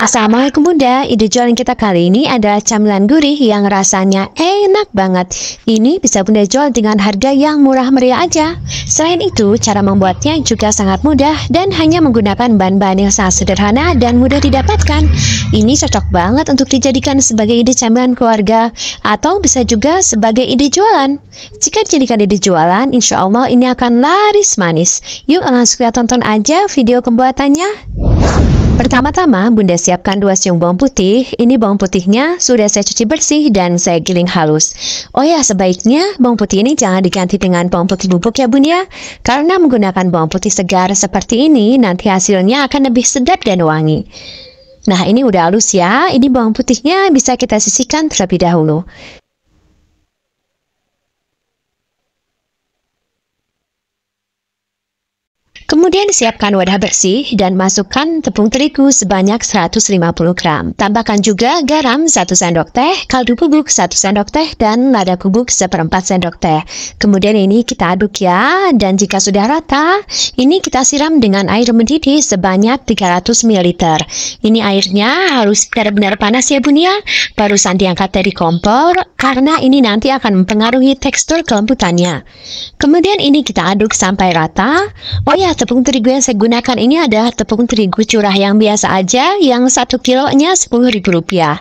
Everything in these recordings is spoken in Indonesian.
Assalamualaikum Bunda, ide jualan kita kali ini adalah camilan gurih yang rasanya enak banget. Ini bisa Bunda jual dengan harga yang murah meriah aja. Selain itu, cara membuatnya juga sangat mudah dan hanya menggunakan bahan-bahan yang sangat sederhana dan mudah didapatkan. Ini cocok banget untuk dijadikan sebagai ide camilan keluarga atau bisa juga sebagai ide jualan. Jika dijadikan ide jualan, insya Allah ini akan laris manis. Yuk langsung kita tonton aja video pembuatannya. Pertama-tama Bunda siapkan dua siung bawang putih. Ini bawang putihnya sudah saya cuci bersih dan saya giling halus. Oh ya, sebaiknya bawang putih ini jangan diganti dengan bawang putih bubuk ya bunda ya. Karena menggunakan bawang putih segar seperti ini nanti hasilnya akan lebih sedap dan wangi. Nah, ini udah halus ya. Ini bawang putihnya bisa kita sisihkan terlebih dahulu. Kemudian siapkan wadah bersih dan masukkan tepung terigu sebanyak 150 gram. Tambahkan juga garam 1 sendok teh, kaldu bubuk 1 sendok teh, dan lada bubuk seperempat sendok teh. Kemudian ini kita aduk ya, dan jika sudah rata, ini kita siram dengan air mendidih sebanyak 300 ml. Ini airnya harus benar-benar panas ya bun ya, barusan diangkat dari kompor, karena ini nanti akan mempengaruhi tekstur kelembutannya. Kemudian ini kita aduk sampai rata. Oh ya, tepung tepung terigu yang saya gunakan ini adalah tepung terigu curah yang biasa aja, yang satu kilonya Rp10.000.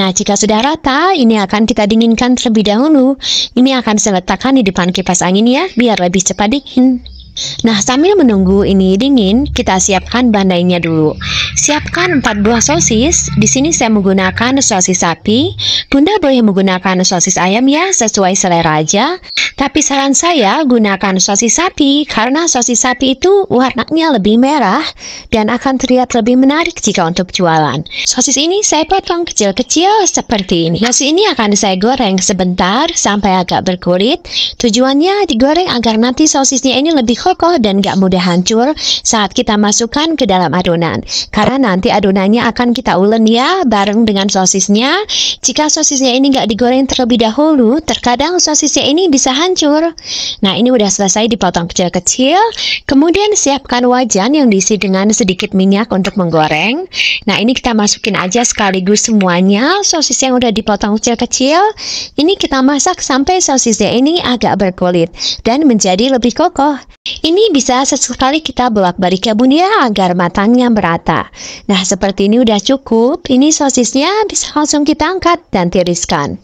Nah, jika sudah rata, ini akan kita dinginkan terlebih dahulu. Ini akan saya letakkan di depan kipas angin ya, biar lebih cepat dingin. Nah, sambil menunggu ini dingin, kita siapkan bandainya dulu. Siapkan 4 buah sosis. Di sini saya menggunakan sosis sapi. Bunda boleh menggunakan sosis ayam ya, sesuai selera aja. Tapi saran saya gunakan sosis sapi karena sosis sapi itu warnanya lebih merah dan akan terlihat lebih menarik jika untuk jualan. Sosis ini saya potong kecil-kecil seperti ini. Nasi ini akan saya goreng sebentar sampai agak berkulit. Tujuannya digoreng agar nanti sosisnya ini lebih kokoh dan gak mudah hancur saat kita masukkan ke dalam adonan. Karena nanti adonannya akan kita ulen ya bareng dengan sosisnya. Jika sosisnya ini gak digoreng terlebih dahulu, terkadang sosisnya ini bisa hancur. Nah ini udah selesai dipotong kecil-kecil. Kemudian siapkan wajan yang diisi dengan sedikit minyak untuk menggoreng. Nah ini kita masukin aja sekaligus semuanya. Sosis yang udah dipotong kecil-kecil. Ini kita masak sampai sosisnya ini agak berkulit dan menjadi lebih kokoh. Ini bisa sesekali kita bolak-balik ya bun ya agar matangnya merata. Nah seperti ini udah cukup, ini sosisnya bisa langsung kita angkat dan tiriskan.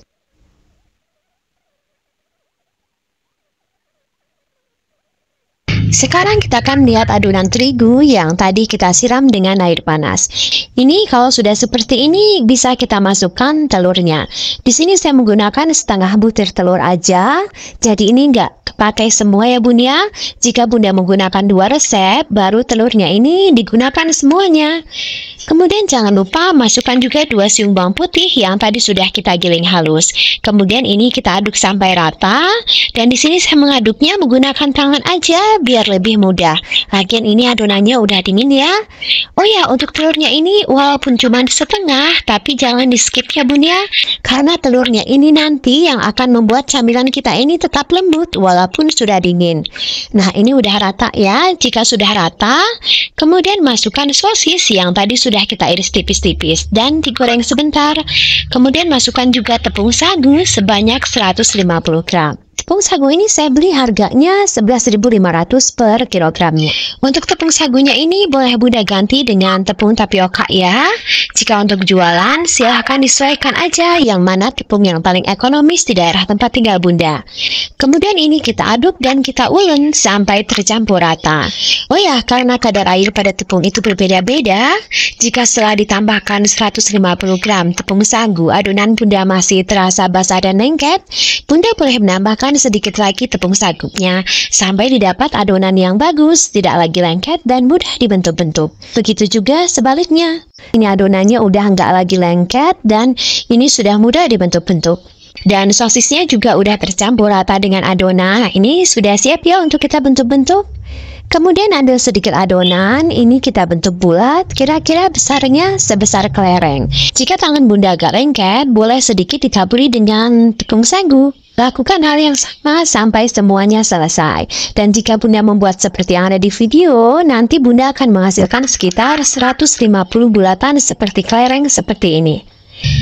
Sekarang kita akan lihat adonan terigu yang tadi kita siram dengan air panas. Ini kalau sudah seperti ini bisa kita masukkan telurnya. Di sini saya menggunakan setengah butir telur aja. Jadi ini enggak pakai semua ya bun ya. Jika bunda menggunakan dua resep, baru telurnya ini digunakan semuanya. Kemudian jangan lupa masukkan juga dua siung bawang putih yang tadi sudah kita giling halus. Kemudian ini kita aduk sampai rata. Dan di sini saya mengaduknya menggunakan tangan aja biar biar lebih mudah. Lagian ini adonannya udah dingin ya. Oh ya, untuk telurnya ini walaupun cuma setengah, tapi jangan di skip ya bun ya. Karena telurnya ini nanti yang akan membuat camilan kita ini tetap lembut walaupun sudah dingin. Nah, ini udah rata ya. Jika sudah rata, kemudian masukkan sosis yang tadi sudah kita iris tipis-tipis dan digoreng sebentar. Kemudian masukkan juga tepung sagu sebanyak 150 gram. Tepung sagu ini saya beli harganya 11.500 per kilogramnya. Untuk tepung sagunya ini boleh Bunda ganti dengan tepung tapioka ya. Jika untuk jualan, silahkan disesuaikan aja yang mana tepung yang paling ekonomis di daerah tempat tinggal Bunda. Kemudian ini kita aduk dan kita ulen sampai tercampur rata. Oh ya, karena kadar air pada tepung itu berbeda-beda, jika setelah ditambahkan 150 gram tepung sagu, adonan Bunda masih terasa basah dan lengket, Bunda boleh menambahkan masukkan sedikit lagi tepung sagupnya sampai didapat adonan yang bagus, tidak lagi lengket dan mudah dibentuk-bentuk. Begitu juga sebaliknya. Ini adonannya udah nggak lagi lengket dan ini sudah mudah dibentuk-bentuk. Dan sosisnya juga udah tercampur rata dengan adonan. Ini sudah siap ya untuk kita bentuk-bentuk. Kemudian ada sedikit adonan, ini kita bentuk bulat, kira-kira besarnya sebesar kelereng. Jika tangan bunda agak lengket, boleh sedikit ditaburi dengan tepung sagu. Lakukan hal yang sama sampai semuanya selesai. Dan jika Bunda membuat seperti yang ada di video, nanti Bunda akan menghasilkan sekitar 150 bulatan seperti kelereng seperti ini.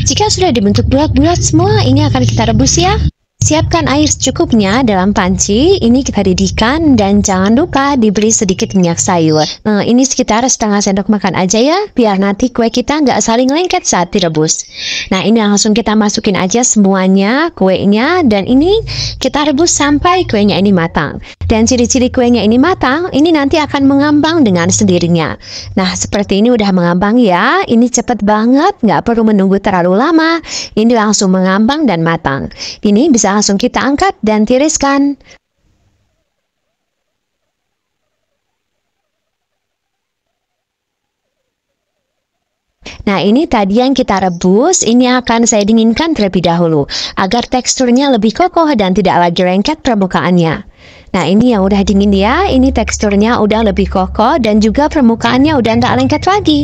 Jika sudah dibentuk bulat-bulat semua, ini akan kita rebus ya. Siapkan air secukupnya dalam panci, ini kita didihkan dan jangan lupa diberi sedikit minyak sayur. Nah, ini sekitar setengah sendok makan aja ya, biar nanti kue kita nggak saling lengket saat direbus. Nah ini langsung kita masukin aja semuanya kuenya dan ini kita rebus sampai kuenya ini matang. Dan ciri-ciri kuenya ini matang, ini nanti akan mengambang dengan sendirinya. Nah seperti ini udah mengambang ya, ini cepet banget, nggak perlu menunggu terlalu lama, ini langsung mengambang dan matang. Ini bisa langsung kita angkat dan tiriskan. Nah ini tadi yang kita rebus, ini akan saya dinginkan terlebih dahulu agar teksturnya lebih kokoh dan tidak lagi lengket permukaannya. Nah ini yang udah dingin ya, ini teksturnya udah lebih kokoh dan juga permukaannya udah tidak lengket lagi.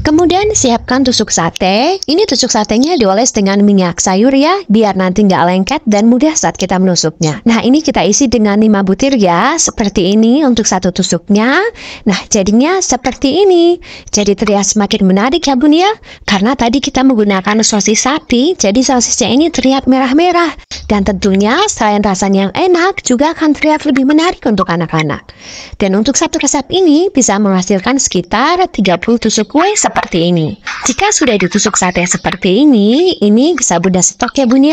Kemudian siapkan tusuk sate. Ini tusuk satenya dioles dengan minyak sayur ya, biar nanti nggak lengket dan mudah saat kita menusuknya. Nah ini kita isi dengan 5 butir ya, seperti ini untuk satu tusuknya. Nah jadinya seperti ini. Jadi terlihat semakin menarik ya bun ya, karena tadi kita menggunakan sosis sapi, jadi sosisnya ini terlihat merah-merah. Dan tentunya selain rasanya yang enak, juga akan terlihat lebih menarik untuk anak-anak. Dan untuk satu resep ini bisa menghasilkan sekitar 30 tusuk kue seperti ini. Jika sudah ditusuk sate seperti ini, ini bisa Bunda stok ya Bun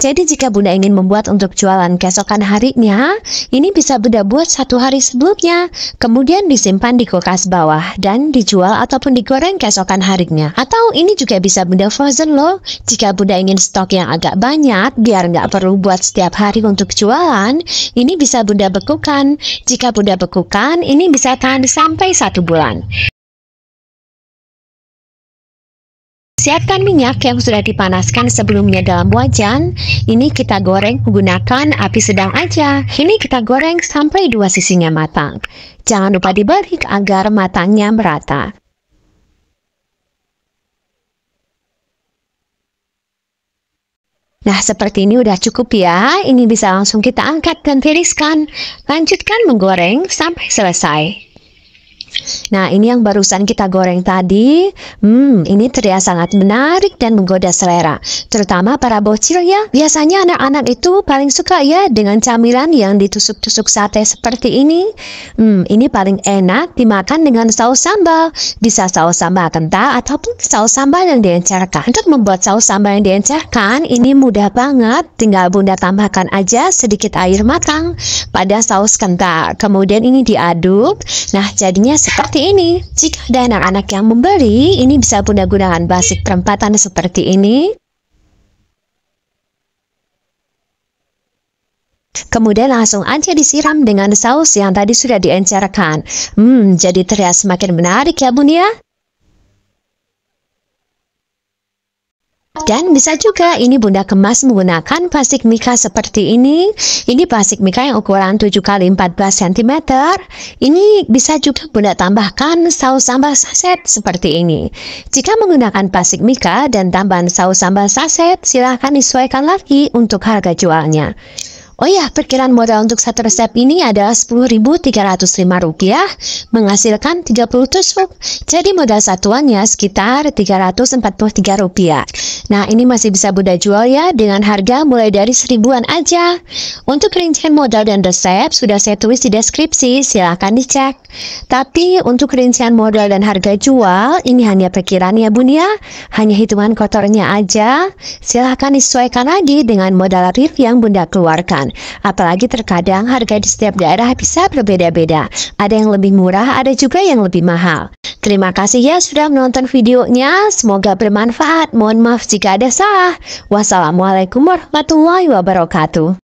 Jadi jika Bunda ingin membuat untuk jualan keesokan harinya, ini bisa Bunda buat satu hari sebelumnya. Kemudian disimpan di kulkas bawah dan dijual ataupun digoreng keesokan harinya. Atau ini juga bisa Bunda frozen loh. Jika Bunda ingin stok yang agak banyak biar nggak perlu buat setiap hari untuk jualan, ini bisa Bunda bekukan. Jika Bunda bekukan, ini bisa tahan sampai satu bulan. Siapkan minyak yang sudah dipanaskan sebelumnya dalam wajan. Ini kita goreng menggunakan api sedang aja. Ini kita goreng sampai dua sisinya matang. Jangan lupa dibalik agar matangnya merata. Nah, seperti ini udah cukup ya. Ini bisa langsung kita angkat dan tiriskan. Lanjutkan menggoreng sampai selesai. Nah, ini yang barusan kita goreng tadi. Hmm, ini terlihat sangat menarik dan menggoda selera. Terutama para bocil ya. Biasanya anak-anak itu paling suka ya dengan camilan yang ditusuk-tusuk sate seperti ini. Hmm, ini paling enak dimakan dengan saus sambal. Bisa saus sambal kental ataupun saus sambal yang diencerkan. Untuk membuat saus sambal yang diencerkan, ini mudah banget. Tinggal Bunda tambahkan aja sedikit air matang pada saus kental. Kemudian ini diaduk. Nah, jadinya seperti ini. Jika ada anak-anak yang membeli, ini bisa Bunda gunakan basic perempatan seperti ini. Kemudian langsung aja disiram dengan saus yang tadi sudah diencerkan. Hmm, jadi terlihat semakin menarik ya bun ya. Dan bisa juga ini bunda kemas menggunakan plastik mika seperti ini. Ini plastik mika yang ukuran 7 kali 14 cm. Ini bisa juga bunda tambahkan saus sambal saset seperti ini. Jika menggunakan plastik mika dan tambahan saus sambal saset, silahkan disesuaikan lagi untuk harga jualnya. Oh ya, perkiraan modal untuk satu resep ini adalah Rp10.305, menghasilkan 30 tusuk, jadi modal satuannya sekitar Rp343. Nah, ini masih bisa Bunda jual ya dengan harga mulai dari seribuan aja. Untuk rincian modal dan resep sudah saya tulis di deskripsi, silahkan dicek. Tapi untuk rincian modal dan harga jual, ini hanya perkiraan ya Bun ya. Hanya hitungan kotornya aja. Silahkan disesuaikan lagi dengan modal rif yang Bunda keluarkan. Apalagi terkadang harga di setiap daerah bisa berbeda-beda. Ada yang lebih murah, ada juga yang lebih mahal. Terima kasih ya sudah menonton videonya. Semoga bermanfaat. Mohon maaf jika jika ada salah. Wassalamualaikum warahmatullahi wabarakatuh.